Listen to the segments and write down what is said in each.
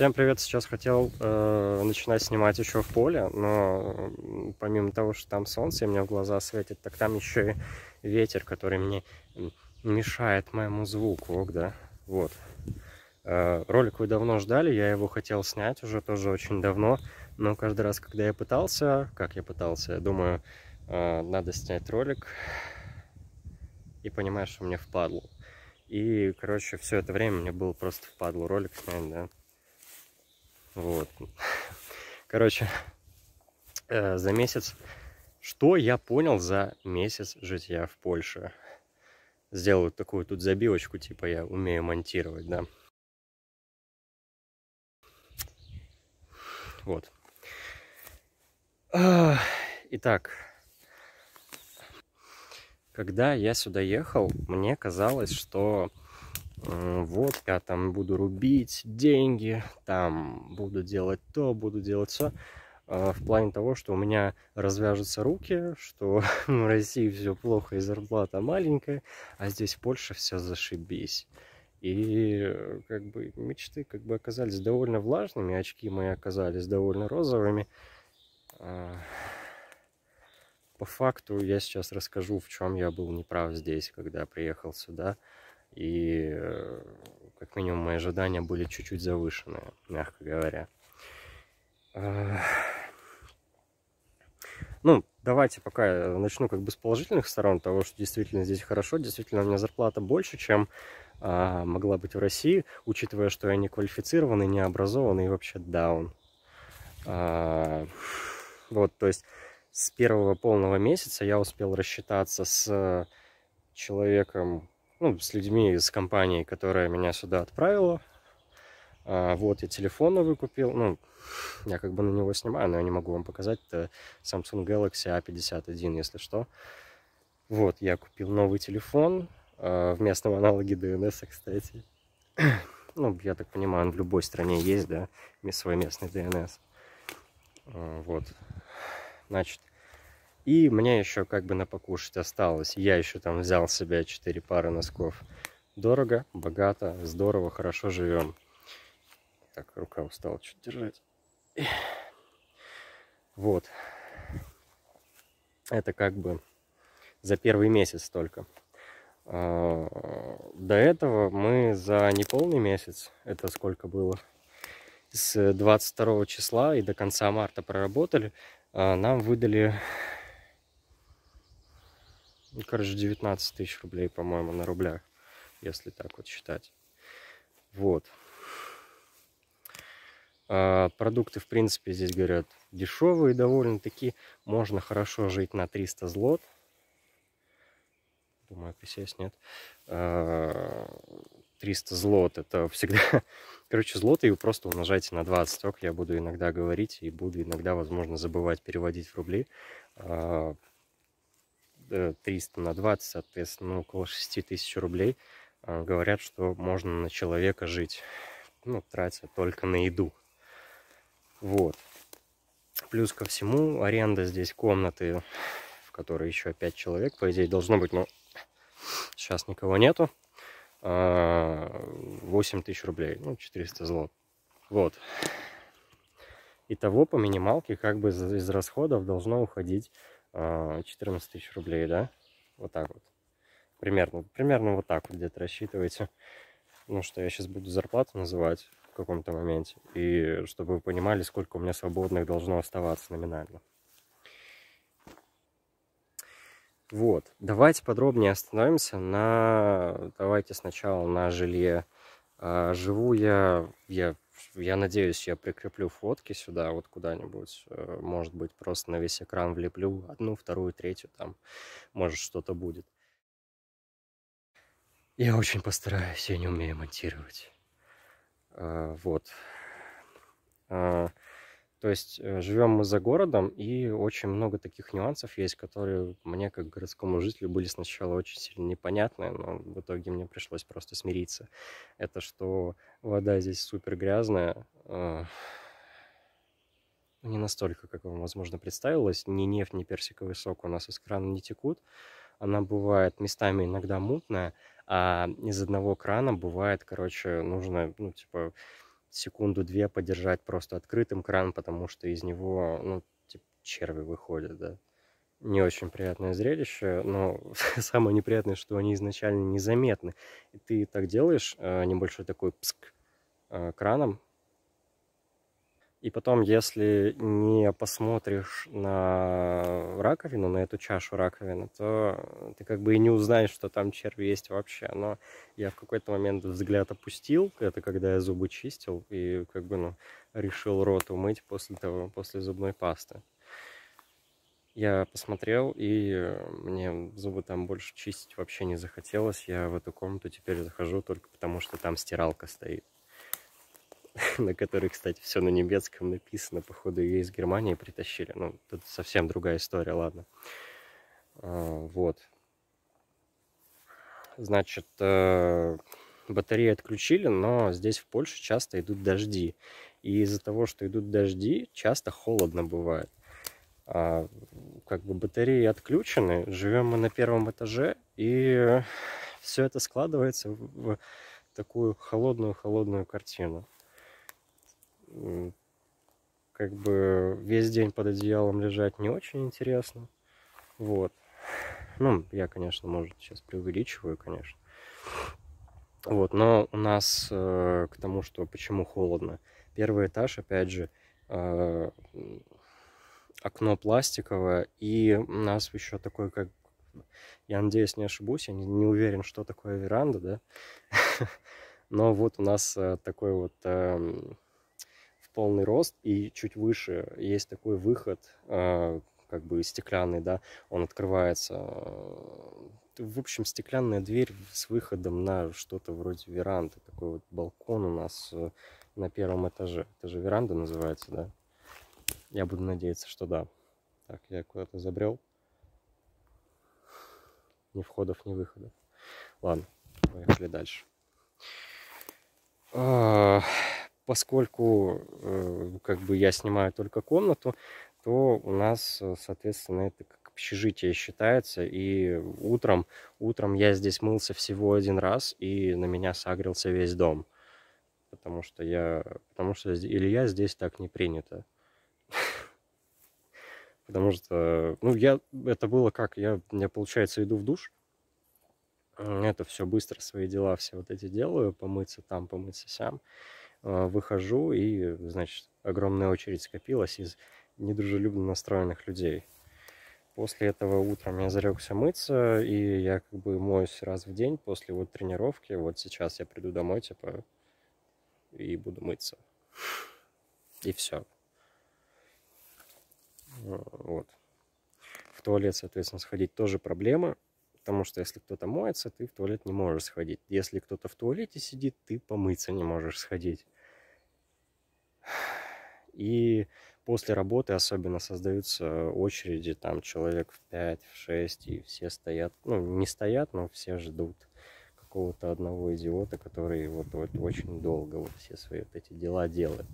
Всем привет! Сейчас хотел э, начинать снимать еще в поле, но помимо того, что там солнце и мне в глаза светит, так там еще и ветер, который мне мешает моему звуку, ок, да, вот. Э, ролик вы давно ждали, я его хотел снять уже тоже очень давно, но каждый раз, когда я пытался, как я пытался, я думаю, э, надо снять ролик, и понимаешь, что мне впадло. И, короче, все это время мне было просто впадло ролик снять, да. Вот. Короче, э, за месяц... Что я понял за месяц житья в Польше? Сделаю такую тут забивочку, типа я умею монтировать, да. Вот. Итак, когда я сюда ехал, мне казалось, что Э, вот я там буду рубить деньги, там буду делать то, буду делать все. Э, в плане того, что у меня развяжутся руки, что в России все плохо и зарплата маленькая, а здесь в Польше все зашибись. И э, как бы мечты как бы оказались довольно влажными, очки мои оказались довольно розовыми. По факту я сейчас расскажу, в чем я был неправ здесь, когда приехал сюда. И э, как минимум мои ожидания были чуть-чуть завышенные, мягко говоря. Ну, давайте пока э, начну как бы с положительных сторон того, что действительно здесь хорошо. Действительно, у меня зарплата больше, чем а, могла быть в России, учитывая, что я не квалифицированный, не образованный и вообще даун. А, вот, то есть с первого полного месяца я успел рассчитаться с человеком, ну, с людьми из компании, которая меня сюда отправила. А, вот, я телефон новый купил. Ну, я как бы на него снимаю, но я не могу вам показать. Это Samsung Galaxy A51, если что. Вот, я купил новый телефон а, в местном аналоге DNS, кстати. ну, я так понимаю, он в любой стране есть, да, свой местный DNS. А, вот. Значит, и мне еще как бы на покушать осталось. Я еще там взял себе 4 пары носков. Дорого, богато, здорово, хорошо живем. Так, рука устала чуть держать. Вот. Это как бы за первый месяц только. А, до этого мы за неполный месяц, это сколько было, с 22 числа и до конца марта проработали, а, нам выдали ну, короче, 19 тысяч рублей, по-моему, на рублях, если так вот считать. Вот. А, продукты, в принципе, здесь, говорят, дешевые довольно-таки. Можно хорошо жить на 300 злот. Думаю, PCS нет. А, 300 злот, это всегда... Короче, злоты и просто умножайте на 20. Только я буду иногда говорить и буду иногда, возможно, забывать переводить в рубли. А, 300 э, на 20, соответственно, около 6 тысяч рублей. А, говорят, что можно на человека жить, ну, тратя только на еду. Вот. Плюс ко всему, аренда здесь комнаты, в которой еще 5 человек, по идее, должно быть, но сейчас никого нету. 8 а, тысяч рублей, ну, 400 злот. Вот. Итого по минималке как бы из расходов должно уходить 14 э, тысяч рублей, да? Вот так вот. Примерно, примерно вот так вот где-то рассчитывайте. Ну, что я сейчас буду зарплату называть в каком-то моменте. И чтобы вы понимали, сколько у меня свободных должно оставаться номинально. Вот. Давайте подробнее остановимся на... Давайте сначала на жилье. А, живу я... Я я надеюсь, я прикреплю фотки сюда, вот куда-нибудь. Э, может быть, просто на весь экран влеплю одну, вторую, третью, там, может, что-то будет. Я очень постараюсь, я не умею монтировать. Э, вот. Э, то есть э, живем мы за городом, и очень много таких нюансов есть, которые мне, как городскому жителю, были сначала очень сильно непонятны, но в итоге мне пришлось просто смириться. Это что вода здесь супер грязная, а, не настолько, как вам, возможно, представилось. Ни нефть, ни персиковый сок у нас из крана не текут. Она бывает местами иногда мутная, а из одного крана бывает, короче, нужно, ну, типа, секунду-две подержать просто открытым кран, потому что из него, ну, типа, черви выходят, да. Не очень приятное зрелище, но самое неприятное, что они изначально незаметны. И ты так делаешь э, небольшой такой пск э, краном, и потом, если не посмотришь на раковину, на эту чашу раковины, то ты как бы и не узнаешь, что там черви есть вообще. Но я в какой-то момент взгляд опустил, это когда я зубы чистил, и как бы, ну, решил рот умыть после того, после зубной пасты. Я посмотрел, и э, мне зубы там больше чистить вообще не захотелось. Я в эту комнату теперь захожу только потому, что там стиралка стоит. на которой, кстати, все на немецком написано. Походу, ее из Германии притащили. Ну, тут совсем другая история, ладно. А, вот. Значит, э, батареи отключили, но здесь в Польше часто идут дожди. И из-за того, что идут дожди, часто холодно бывает. А, как бы батареи отключены, живем мы на первом этаже, и все это складывается в такую холодную-холодную картину как бы весь день под одеялом лежать не очень интересно. Вот. Ну, я, конечно, может, сейчас преувеличиваю, конечно. Вот, но у нас э, к тому, что почему холодно. Первый этаж, опять же, э, окно пластиковое, и у нас еще такой, как, я надеюсь, не ошибусь, я не, не уверен, что такое веранда, да, но вот у нас э, такой вот эм, полный рост, и чуть выше есть такой выход, а, как бы стеклянный, да, он открывается. Э, в общем, стеклянная дверь с выходом на что-то вроде веранды. Такой вот балкон у нас э, на первом этаже. Это же веранда называется, да? Я буду надеяться, что да. Так, я куда-то забрел. Ни входов, ни выходов. Ладно, поехали дальше. А, поскольку э, как бы я снимаю только комнату, то у нас, э, соответственно, это как общежитие считается. И утром, утром я здесь мылся всего один раз, и на меня сагрился весь дом. Потому что я, потому что Илья здесь так не принято. Потому что, ну, я, это было как, я, я, получается, иду в душ, это все быстро, свои дела все вот эти делаю, помыться там, помыться сам. Э, выхожу, и, значит, огромная очередь скопилась из недружелюбно настроенных людей. После этого утром я зарекся мыться, и я как бы моюсь раз в день после вот тренировки. Вот сейчас я приду домой, типа, и буду мыться. И все. Э, вот. В туалет, соответственно, сходить тоже проблема. Потому что если кто-то моется, ты в туалет не можешь сходить. Если кто-то в туалете сидит, ты помыться не можешь сходить. И после работы особенно создаются очереди, там человек в 5, в 6, и все стоят, ну не стоят, но все ждут какого-то одного идиота, который вот, вот очень долго вот все свои вот эти дела делает.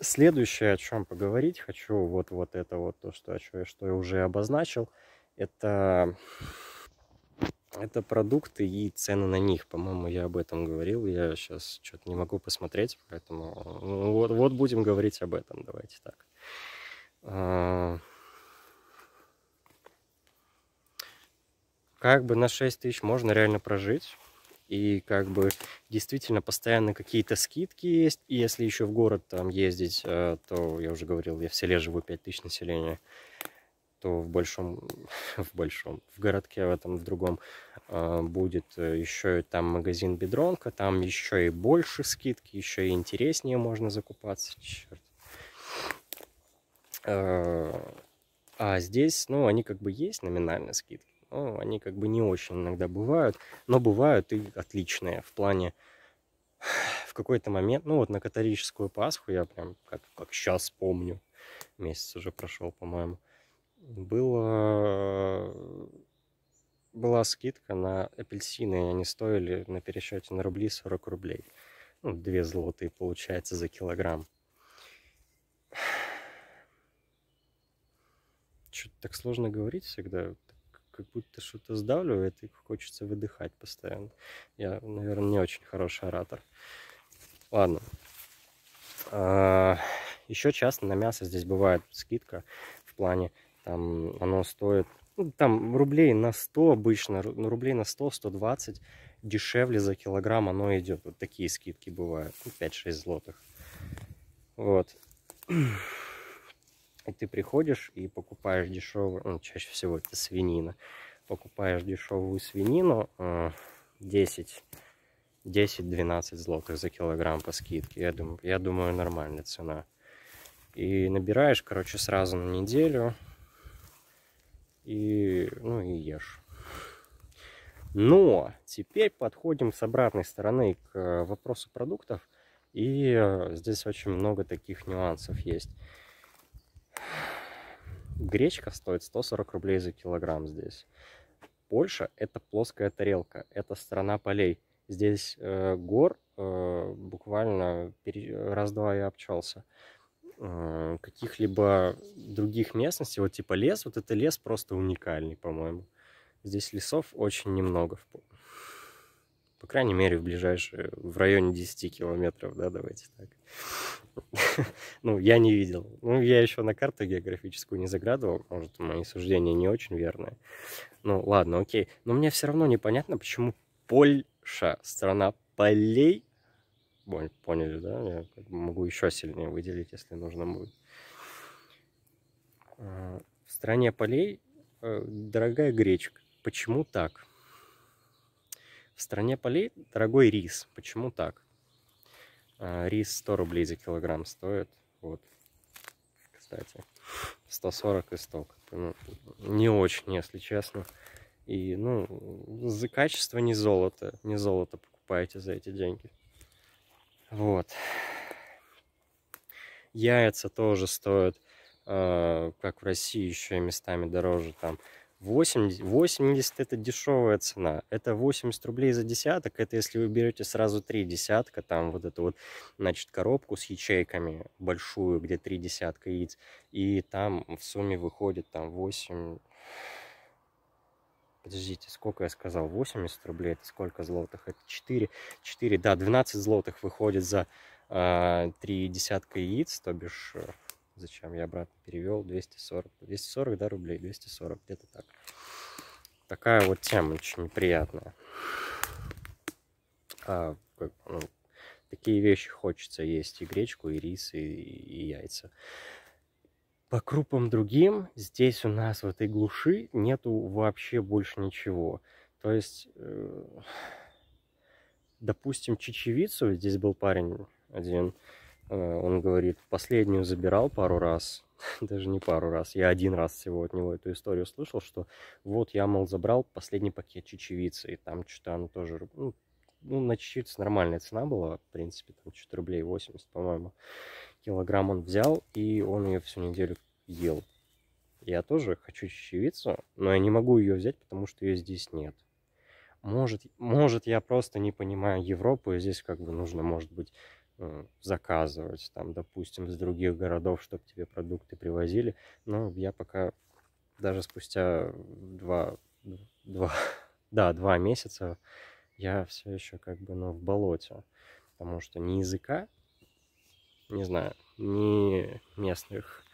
Следующее, о чем поговорить хочу, вот, вот это вот то, что, что, я, что я уже обозначил – это, это продукты и цены на них. По-моему, я об этом говорил. Я сейчас что-то не могу посмотреть, поэтому ну, вот, вот будем говорить об этом. Давайте так. А, как бы на 6 тысяч можно реально прожить. И как бы действительно постоянно какие-то скидки есть. И если еще в город там ездить, э, то, я уже говорил, я в селе живу 5 тысяч населения что в большом, в большом, в городке в этом, в другом а, будет э, еще и там магазин Бедронка, там еще и больше скидки, еще и интереснее можно закупаться, черт. А, а здесь, ну, они как бы есть номинальные скидки, но они как бы не очень иногда бывают, но бывают и отличные в плане в какой-то момент, ну вот на католическую Пасху я прям как, как сейчас помню, месяц уже прошел, по-моему, было, э, была скидка на апельсины, они стоили на пересчете на рубли 40 рублей. Ну, 2 злотые получается за килограмм. Что-то так сложно говорить всегда, как будто что-то сдавливает и хочется выдыхать постоянно. Я, наверное, не очень хороший оратор. Ладно. А, еще часто на мясо здесь бывает скидка в плане там оно стоит, ну, там рублей на 100 обычно, ну, рублей на 100-120 дешевле за килограмм оно идет. Вот такие скидки бывают, 5-6 ну, злотых. Вот. И ты приходишь и покупаешь дешевую, ну, чаще всего это свинина, покупаешь дешевую свинину 10-12 э, злотых за килограмм по скидке. Я думаю, я думаю, нормальная цена. И набираешь, короче, сразу на неделю и, ну, и ешь. Но теперь подходим с обратной стороны к вопросу продуктов. И э, здесь очень много таких нюансов есть. Гречка стоит 140 рублей за килограмм здесь. Польша – это плоская тарелка, это страна полей. Здесь э, гор э, буквально раз-два и обчелся. А, каких-либо других местностей, вот типа лес, вот это лес просто уникальный, по-моему. Здесь лесов очень немного. По крайней мере, в ближайшие, в районе 10 километров, да, давайте так. Ну, я не видел. Ну, я еще на карту географическую не заглядывал, может, мои суждения не очень верные. Ну, ладно, окей. Но мне все равно непонятно, почему Польша, страна полей, поняли, да? Я могу еще сильнее выделить, если нужно будет. А, в стране полей э, дорогая гречка. Почему так? В стране полей дорогой рис. Почему так? А, рис 100 рублей за килограмм стоит. Вот, кстати. 140 и 100. Ну, не очень, если честно. И, ну, за качество не золото. Не золото покупаете за эти деньги. Вот. Яйца тоже стоят, э, как в России, еще и местами дороже. Там 80, 80 это дешевая цена. Это 80 рублей за десяток. Это если вы берете сразу три десятка, там вот эту вот, значит, коробку с ячейками большую, где три десятка яиц. И там в сумме выходит там 8 Подождите, сколько я сказал? 80 рублей. Это сколько злотых? Это 4. 4, да, 12 злотых выходит за э, а, 3 десятка яиц, то бишь... Э, зачем? Я обратно перевел 240. 240, да, рублей? 240, где-то так. Такая вот тема очень неприятная. А, как, ну, такие вещи хочется есть. И гречку, и рис, и, и яйца. По крупам другим здесь у нас в этой глуши нету вообще больше ничего. То есть, э, допустим, чечевицу, здесь был парень один, э, он говорит, последнюю забирал пару раз, даже не пару раз, я один раз всего от него эту историю слышал, что вот я, мол, забрал последний пакет чечевицы, и там что-то оно тоже, ну, ну, на чечевице нормальная цена была, в принципе, там чуть рублей 80, по-моему. Килограмм он взял, и он ее всю неделю ел. Я тоже хочу чечевицу, но я не могу ее взять, потому что ее здесь нет. Может, может, я просто не понимаю Европу, и здесь как бы нужно, может быть, ну, заказывать, там, допустим, с других городов, чтобы тебе продукты привозили. Но я пока даже спустя два, два, да, два месяца я все еще как бы, ну, в болоте. Потому что ни языка, не знаю, ни местных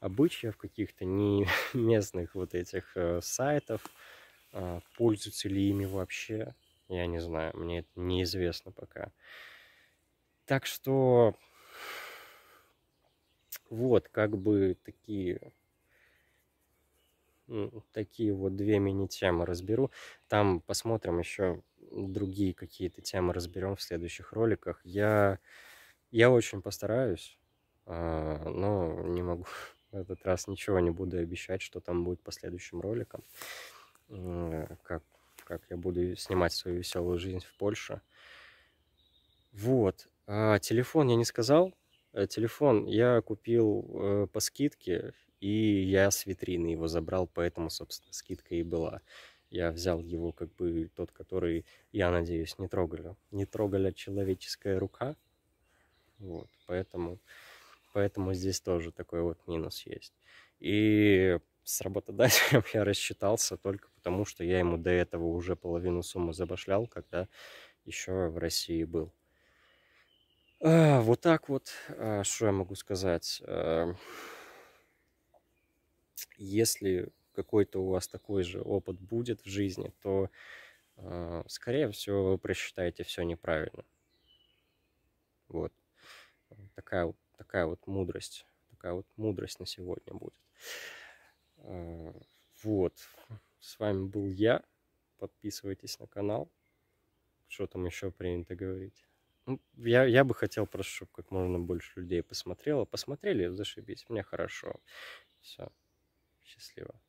обычаев каких-то, ни местных вот этих э, сайтов, э, пользуются ли ими вообще, я не знаю, мне это неизвестно пока. Так что вот как бы такие такие вот две мини-темы разберу. Там посмотрим еще другие какие-то темы разберем в следующих роликах. Я, я очень постараюсь, а, но не могу в этот раз ничего не буду обещать, что там будет по следующим роликам. Э, как, как я буду снимать свою веселую жизнь в Польше. Вот. А, телефон я не сказал. Э, телефон я купил э, по скидке, и я с витрины его забрал, поэтому, собственно, скидка и была. Я взял его, как бы, тот, который, я надеюсь, не трогали. Не трогали человеческая рука. Вот, поэтому, поэтому здесь тоже такой вот минус есть. И с работодателем я рассчитался только потому, что я ему до этого уже половину суммы забашлял, когда еще в России был. А, вот так вот, а, что я могу сказать. А, если какой-то у вас такой же опыт будет в жизни, то, а, скорее всего, вы просчитаете все неправильно. Вот. Такая, вот такая вот мудрость. Такая вот мудрость на сегодня будет. А, вот. С вами был я. Подписывайтесь на канал. Что там еще принято говорить? Ну, я, я бы хотел просто, чтобы как можно больше людей посмотрело. Посмотрели, зашибись, мне хорошо. Все, счастливо.